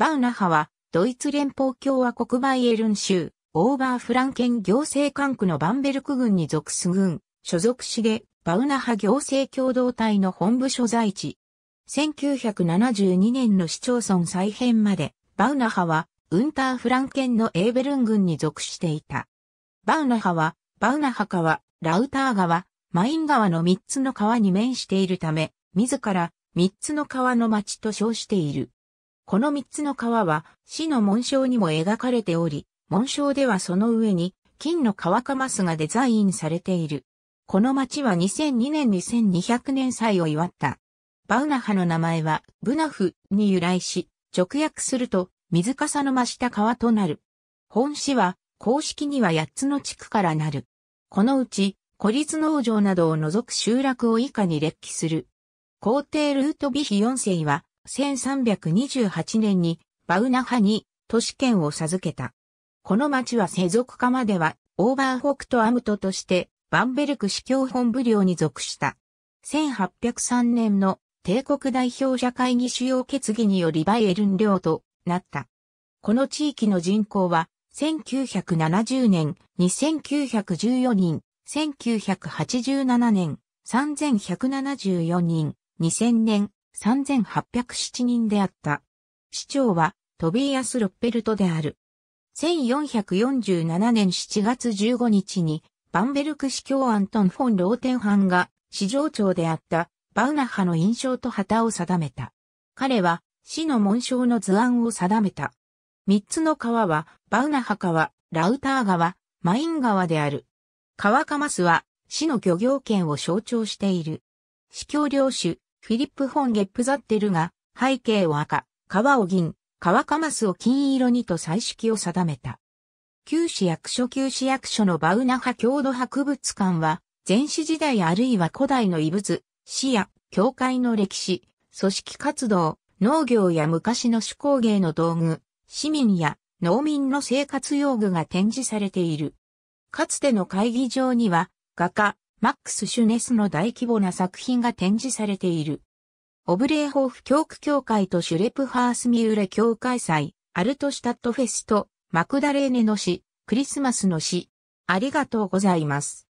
バウナハは、ドイツ連邦共和国バイエルン州、オーバーフランケン行政管区のバンベルク軍に属す軍、所属しで、バウナハ行政共同体の本部所在地。1972年の市町村再編まで、バウナハは、ウンターフランケンのエーベルン軍に属していた。バウナハは、バウナハ川、ラウター川、マイン川の3つの川に面しているため、自ら3つの川の町と称している。この三つの川は市の紋章にも描かれており、紋章ではその上に金の川カマスがデザインされている。この町は2002年に1200年祭を祝った。バウナハの名前はブナフに由来し、直訳すると水かさの増した川となる。本市は公式には八つの地区からなる。このうち、孤立農場などを除く集落を以下に列記する。皇帝ルートビヒ4世は、1328年にバウナハに都市圏を授けた。この町は世俗化まではオーバーホクトアムトとしてバンベルク市教本部領に属した。1803年の帝国代表者会議主要決議によりバイエルン領となった。この地域の人口は1970年2914人、1987年3174人、2000年3807人であった。市長はトビーアス・ロッペルトである。1447年7月15日にバンベルク市教アントン・フォン・ローテンハンが市場長であったバウナハの印象と旗を定めた。彼は市の紋章の図案を定めた。三つの川はバウナハ川、ラウター川、マイン川である。川カマスは市の漁業権を象徴している。市教領主フィリップ・ォン・ゲップザッテルが、背景を赤、皮を銀、川かますを金色にと彩色を定めた。旧市役所旧市役所のバウナハ郷土博物館は、前史時代あるいは古代の遺物、市や教会の歴史、組織活動、農業や昔の手工芸の道具、市民や農民の生活用具が展示されている。かつての会議場には、画家、マックス・シュネスの大規模な作品が展示されている。オブレーホーフ教区協会とシュレプハースミューレ教会祭、アルトシュタットフェスト、マクダレーネの詩、クリスマスの詩。ありがとうございます。